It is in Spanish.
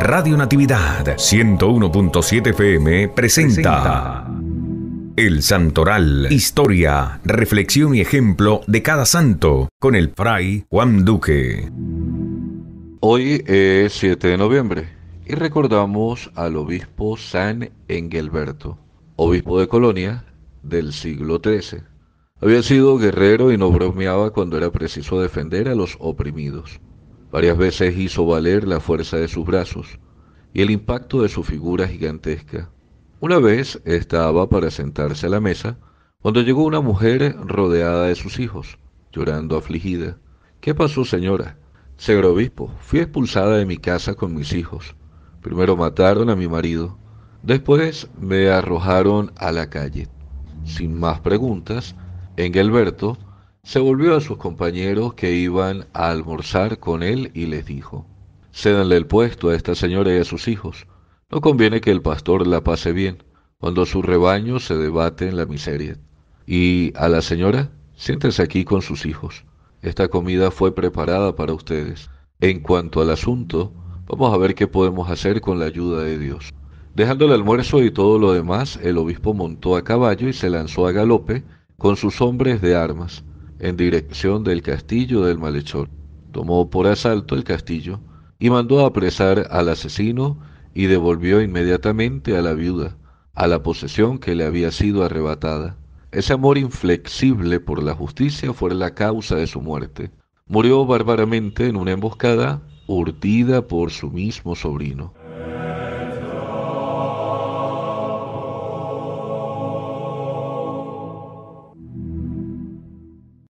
Radio Natividad 101.7 FM presenta, El Santoral, historia, reflexión y ejemplo de cada santo con el fray Juan Duque. Hoy es 7 de noviembre y recordamos al obispo San Engelberto, obispo de Colonia del siglo XIII. Había sido guerrero y no bromeaba cuando era preciso defender a los oprimidos. Varias veces hizo valer la fuerza de sus brazos y el impacto de su figura gigantesca. Una vez estaba para sentarse a la mesa cuando llegó una mujer rodeada de sus hijos, llorando afligida. ¿Qué pasó, señora? Señor obispo, fui expulsada de mi casa con mis hijos. Primero mataron a mi marido, después me arrojaron a la calle. Sin más preguntas, Engelberto se volvió a sus compañeros que iban a almorzar con él y les dijo, Cédanle el puesto a esta señora y a sus hijos. No conviene que el pastor la pase bien, cuando su rebaño se debate en la miseria. Y a la señora, siéntese aquí con sus hijos. Esta comida fue preparada para ustedes. En cuanto al asunto, vamos a ver qué podemos hacer con la ayuda de Dios. Dejando el almuerzo y todo lo demás, el obispo montó a caballo y se lanzó a galope con sus hombres de armas en dirección del castillo del malhechor. Tomó por asalto el castillo y mandó apresar al asesino y devolvió inmediatamente a la viuda, a la posesión que le había sido arrebatada. Ese amor inflexible por la justicia fue la causa de su muerte. Murió bárbaramente en una emboscada urdida por su mismo sobrino.